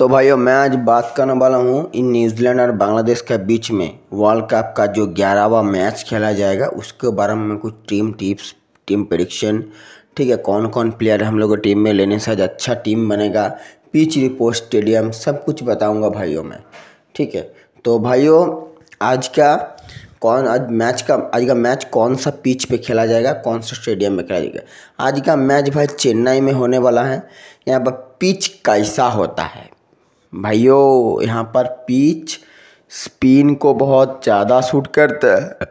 तो भाइयों मैं आज बात करने वाला हूँ इन न्यूजीलैंड और बांग्लादेश के बीच में वर्ल्ड कप का जो ग्यारहवा मैच खेला जाएगा उसके बारे में कुछ टीम टिप्स टीम प्रडिक्शन ठीक है कौन कौन प्लेयर हम लोग टीम में लेने से आज अच्छा टीम बनेगा पिच रिपोर्ट स्टेडियम सब कुछ बताऊँगा भाइयों में ठीक है तो भाइयों आज का कौन आज मैच का आज का मैच कौन सा पिच पे खेला जाएगा कौन सा स्टेडियम में खेला जाएगा आज का मैच भाई चेन्नई में होने वाला है यहाँ पर पिच कैसा होता है भाइयों यहाँ पर पीच स्पिन को बहुत ज़्यादा सूट करता है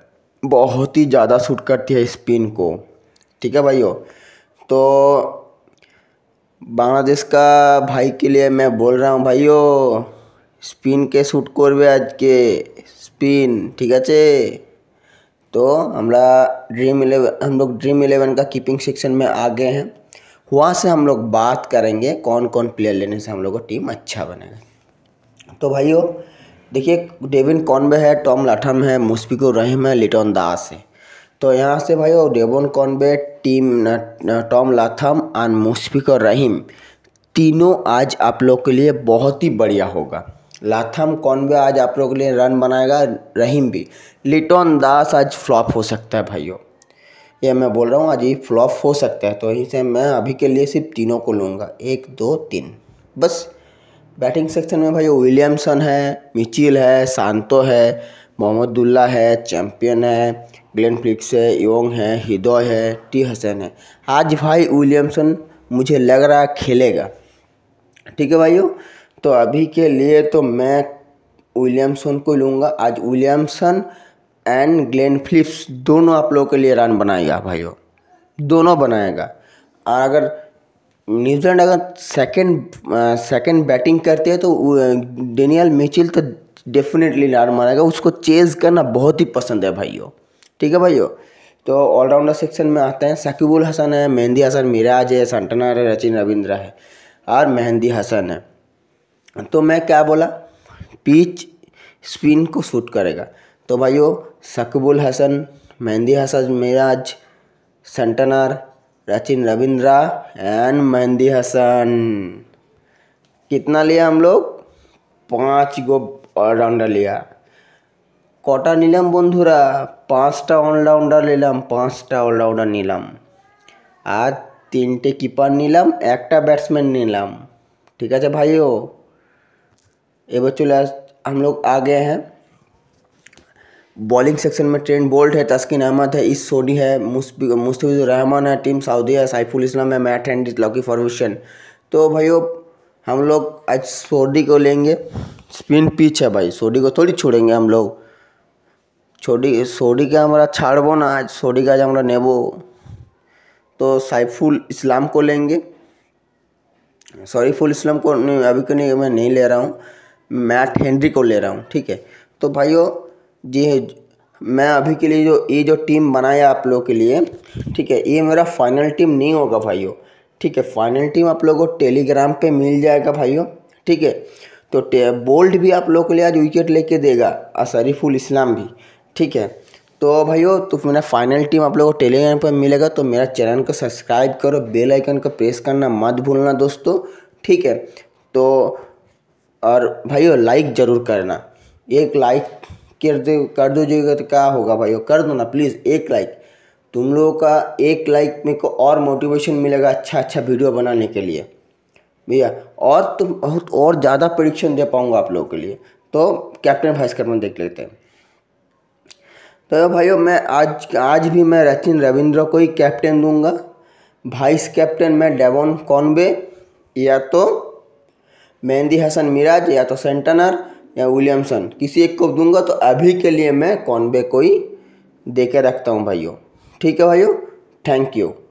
बहुत ही ज़्यादा सूट करती है स्पिन को ठीक है भाइयों तो बांग्लादेश का भाई के लिए मैं बोल रहा हूँ भाइयों स्पिन के सूट आज के स्पिन ठीक है चे तो हमारा ड्रीम इलेवन हम लोग ड्रीम इलेवन का कीपिंग सेक्शन में आ गए हैं वहाँ से हम लोग बात करेंगे कौन कौन प्लेयर लेने से हम लोग का टीम अच्छा बनेगा तो भाइयों देखिए डेविन कॉनबे है टॉम लाठम है मुस्फिको रहीम है लिटोन दास है तो यहाँ से भाई और Devon Conway team Tom Latham और मुशफिकुर रहीम तीनों आज आप लोग के लिए बहुत ही बढ़िया होगा लाथम कॉनबे आज आप लोग के लिए रन बनाएगा रहीम भी लिटोन दास आज फ्लॉप हो सकता है भाइयों ये मैं बोल रहा हूँ आज ये फ्लॉप हो सकता है तो वहीं से मैं अभी के लिए सिर्फ तीनों को लूँगा एक दो तीन बस बैटिंग सेक्शन में भाई विलियमसन है मिचिल है सांतो है दुल्ला है चैम्पियन है ग्लेन फ्लिक्स है योंग है हिदोय है टी हसन है आज भाई विलियमसन मुझे लग रहा खेलेगा ठीक है भाइयों तो अभी के लिए तो मैं विलियमसन को लूँगा आज विलियमसन एंड ग्लेन फिलिप्स दोनों आप लोगों के लिए रन बनाएगा भाइयों दोनों बनाएगा और अगर न्यूजीलैंड अगर सेकंड सेकंड बैटिंग करते हैं तो डेनियल मिचिल तो डेफिनेटली रन मारेगा उसको चेज करना बहुत ही पसंद है भाइयों ठीक है भाइयों तो ऑलराउंडर सेक्शन में आते हैं सकीबुल हसन है मेहंदी हसन मिराज है संटना है रचिन रविंद्र है और मेहंदी हसन है तो मैं क्या बोला पिच स्पिन को सूट करेगा तो भाइयों शकबुल हसन मेहंदी हसन मिराज सेंटनर रचिन रविंद्रा एंड मेहंदी हसन कितना लिया हम लोग पाँच गो ऑलराउंडर लिया कटा निल बंधुरा पाँचटा ऑलराउंडार निल पाँचटा ऑलराउंडार निल तीनटे कीपार निल बैट्समैन निल ठीक है भाइयों एब चले हम लोग आगे हैं बॉलिंग सेक्शन में ट्रेंड बोल्ट है तस्किन अहमद है इस सोनी है मुस्तफिजुर रहमान है टीम सऊदी है साइफुल इस्लाम है मैट हैंड लकी फॉर्मेशन तो भाइयों हम लोग आज सोडी को लेंगे स्पिन पिच है भाई सोडी को थोड़ी छोड़ेंगे हम लोग छोड़ी सोडी हमारा छाड़बो ना आज सोडी का आज हमारा नेबो तो साइफुल इस्लाम को लेंगे सॉरी फुल इस्लाम को नहीं अभी को नहीं मैं नहीं ले रहा हूँ मैट हेनरी को ले रहा हूँ ठीक है तो भाइयों जी हाँ, मैं अभी के लिए जो ये जो टीम बनाया आप लोगों के लिए ठीक है ये मेरा फाइनल टीम नहीं होगा भाइयों ठीक है फाइनल टीम आप लोगों को टेलीग्राम पे मिल जाएगा भाइयों ठीक है तो बोल्ट भी आप लोगों के लिए आज विकेट लेके देगा और शरीफुल इस्लाम भी ठीक है तो भाइयों तो मेरा फाइनल टीम आप लोगों को टेलीग्राम पर मिलेगा तो मेरा चैनल को सब्सक्राइब करो बेल आइकन को प्रेस करना मत भूलना दोस्तों ठीक है तो और भाइयों लाइक ज़रूर करना एक लाइक कर दे कर दोजिएगा तो क्या होगा भाई और कर दो ना प्लीज़ एक लाइक तुम लोगों का एक लाइक मेरे को और मोटिवेशन मिलेगा अच्छा अच्छा वीडियो बनाने के लिए भैया और तुम बहुत और ज़्यादा प्रडिक्शन दे पाऊँगा आप लोगों के लिए तो कैप्टन भास्कर में देख लेते हैं तो भाइयों मैं आज आज भी मैं रचिन रविंद्र को ही कैप्टन दूंगा वाइस कैप्टन में डेवन कॉनबे या तो मेहंदी हसन मिराज या तो सेंटनर या विलियमसन किसी एक को दूंगा तो अभी के लिए मैं कॉन्बे को ही दे के रखता हूँ भाइयों ठीक है भाइयों थैंक यू